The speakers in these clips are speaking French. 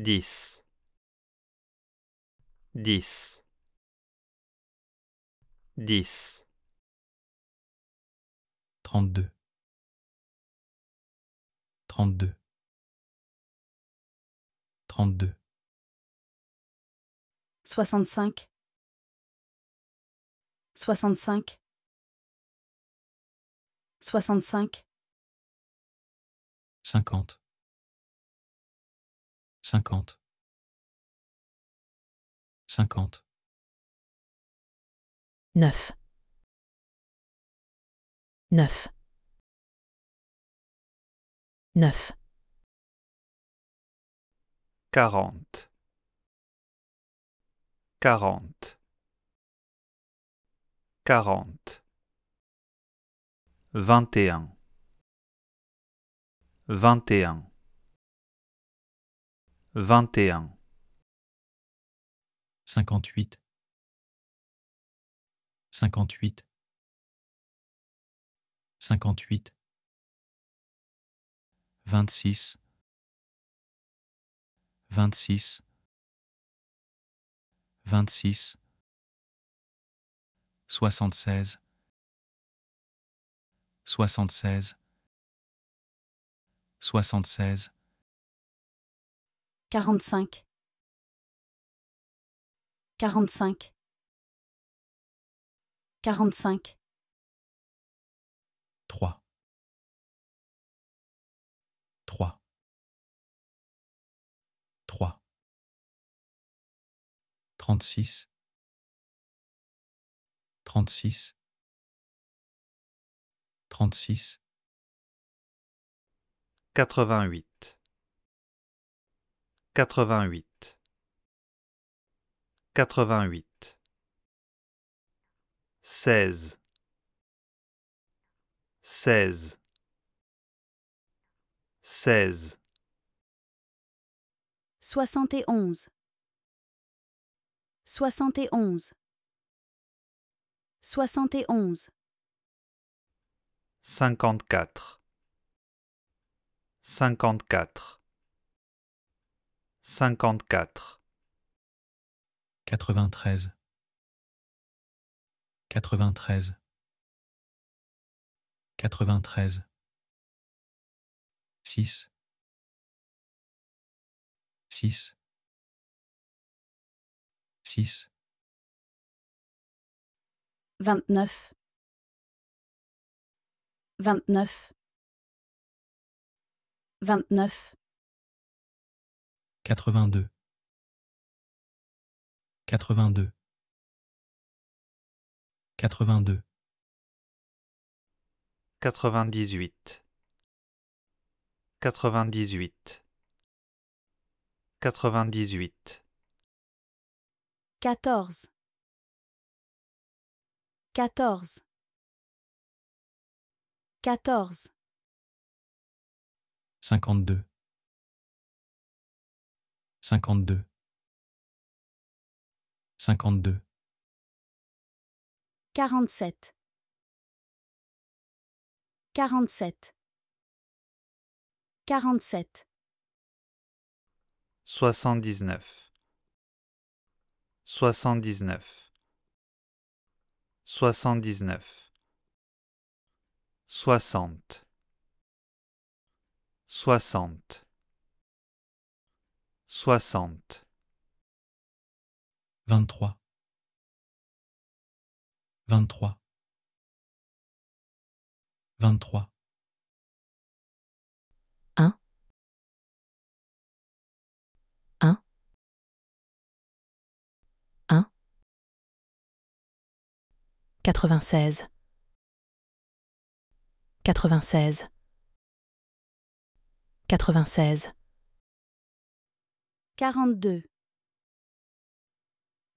10 10 10 32 32 32 65 65 65 50 cinquante cinquante neuf neuf neuf quarante quarante quarante vingt et un vingt et un 21 58 58 58 26 26 26 76 76 76 quarante-cinq quarante-cinq quarante-cinq trois trois trois trente-six trente-six trente-six quatre-vingt-huit Quatre-vingt-huit. Quatre-vingt-huit. Seize. Seize. Seize. Soixante et onze. Soixante et onze. Soixante et onze. Cinquante-quatre. Cinquante-quatre cinquante-quatre, quatre-vingt-treize, quatre-vingt-treize, quatre-vingt-treize, six, six, six, vingt-neuf, vingt-neuf, vingt-neuf. 82 82 82 98 98 98 14 14 14 52 cinquante-deux, cinquante-deux, quarante-sept, quarante quarante-sept, soixante-dix-neuf, soixante-dix-neuf, soixante-dix-neuf, soixante, soixante soixante. Vingt-trois. Vingt-trois. Vingt-trois. Un. Un. Un. Quatre-vingt-seize. Quatre-vingt-seize. Quatre-vingt-seize quarante-deux,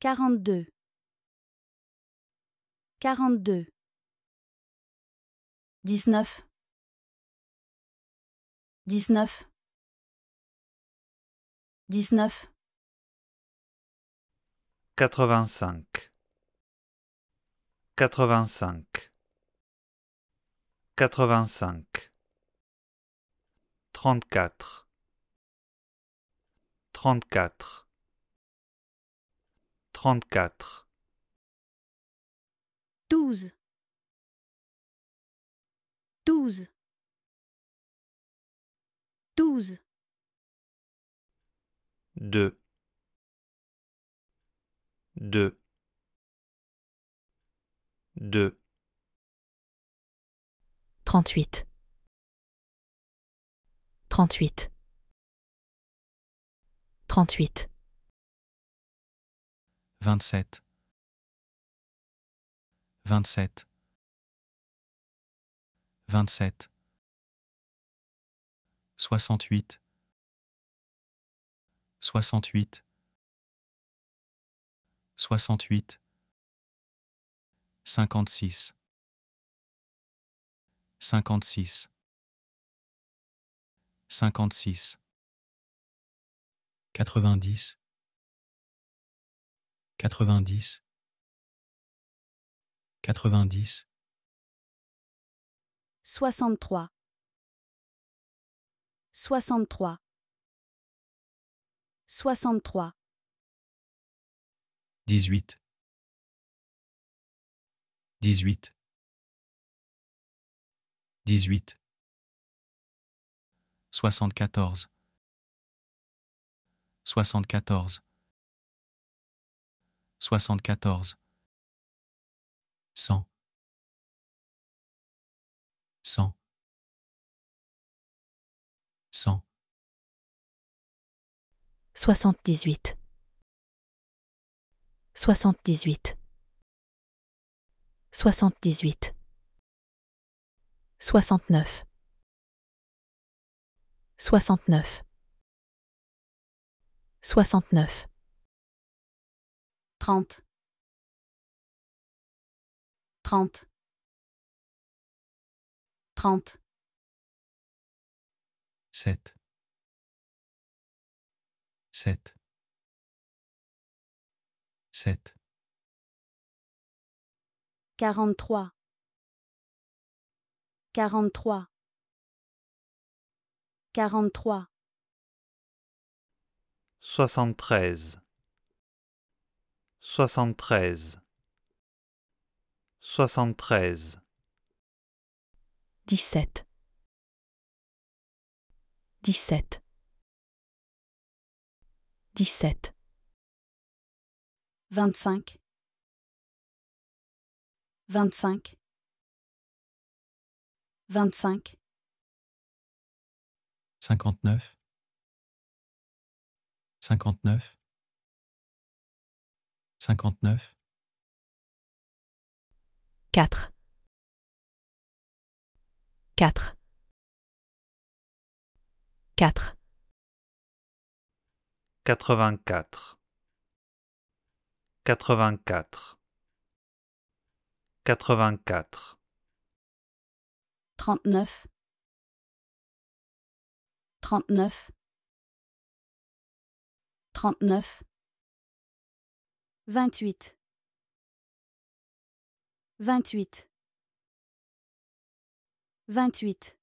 quarante-deux, quarante-deux, dix-neuf, dix-neuf, dix-neuf, quatre-vingt-cinq, quatre-vingt-cinq, quatre-vingt-cinq, trente-quatre. 34 34 12 12 12 2 2 2 38 38 38. 27. 27. 27. 68. 68. 68. 56. 56. 56 quatre-vingt-dix quatre-vingt-dix quatre-vingt-dix soixante-trois soixante-trois soixante-trois dix-huit dix-huit dix-huit soixante-quatorze 74 74 100 100 100 78 78 78 69 69 69. 30. 30. 30. 7. 7. 7. 43. 43. 43 soixante-treize, soixante-treize, soixante-treize, dix-sept, dix-sept, dix-sept, vingt-cinq, vingt-cinq, vingt-cinq, cinquante-neuf cinquante-neuf cinquante-neuf quatre quatre quatre quatre-vingt-quatre quatre-vingt-quatre quatre-vingt-quatre trente-neuf trente-neuf 39 28 28 28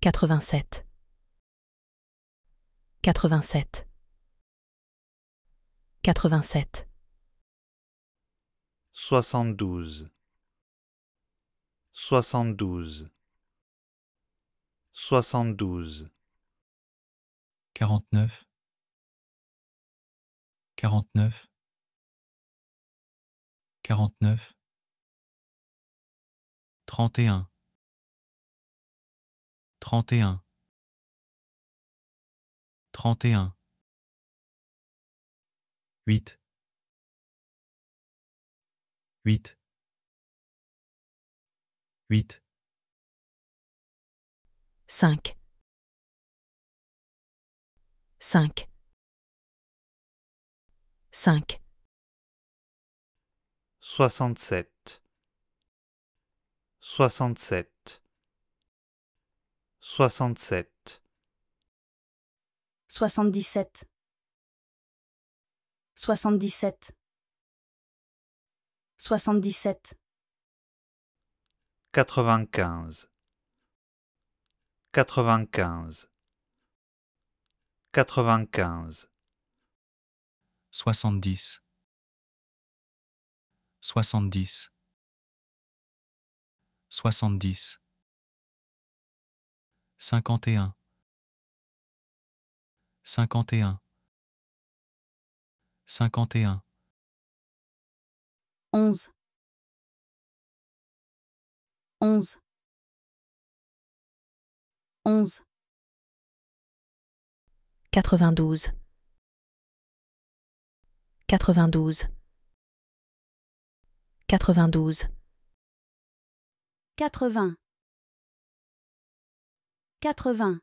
87 87 87 72 72 72 quarante-neuf quarante-neuf quarante-neuf trente et un trente et un trente et un huit huit huit cinq 5 5 67 67 67 77 77 77 95 95 95 70 70 70 51 51 51 11 11 11 92 92 92 80 80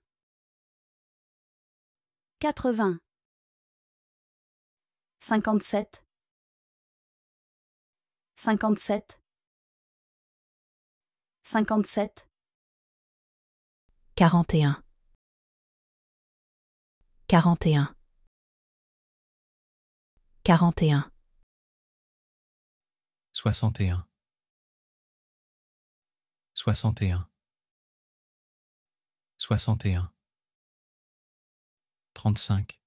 80 57 57 57 41 41 41 61 61 61 35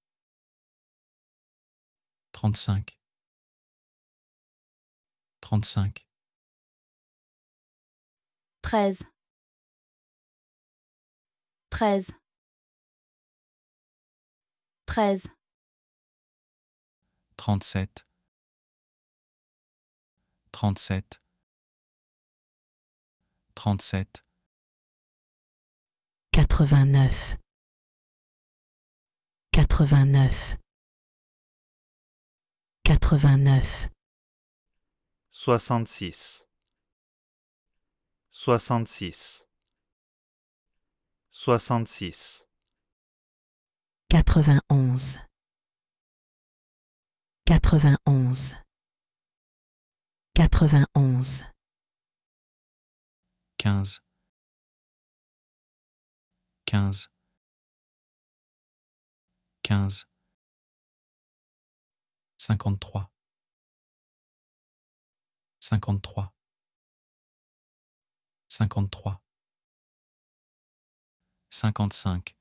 35 35 13 13 13 37 37 37 89 89 89 66 66 66 91 91 91 15 15 15 53 53 53 55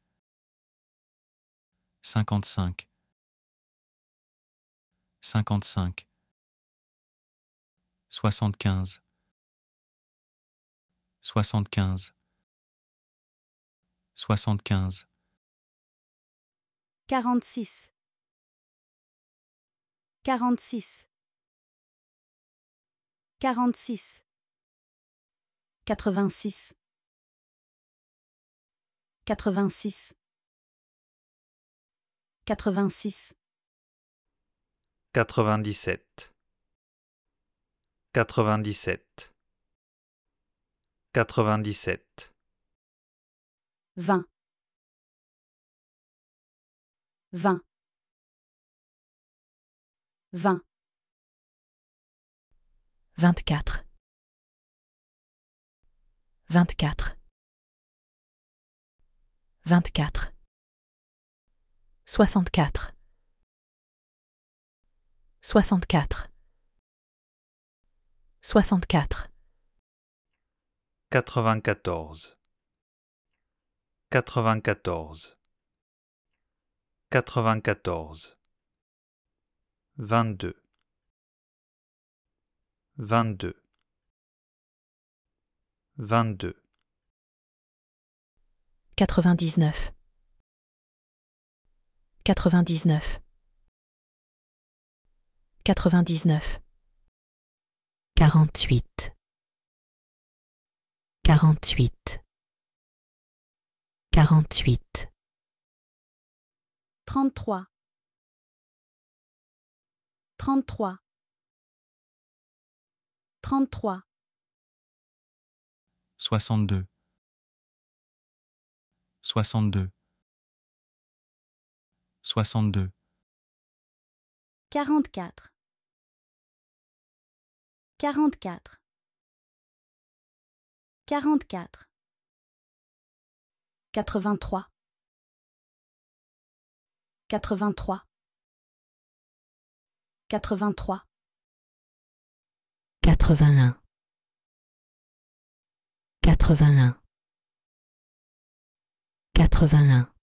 cinquante-cinq, cinquante-cinq, soixante-quinze, soixante-quinze, soixante-quinze, quarante-six, quarante-six, quarante-six, quatre-vingt-six, quatre-vingt-six. 86 97 97 97 20 20 20 24 24 24 64 64 64 94 94 94 22 22 22 99 99 99 48 48 48 33 33 33 62 62 62 44 44 44 83 83 83 81 81 81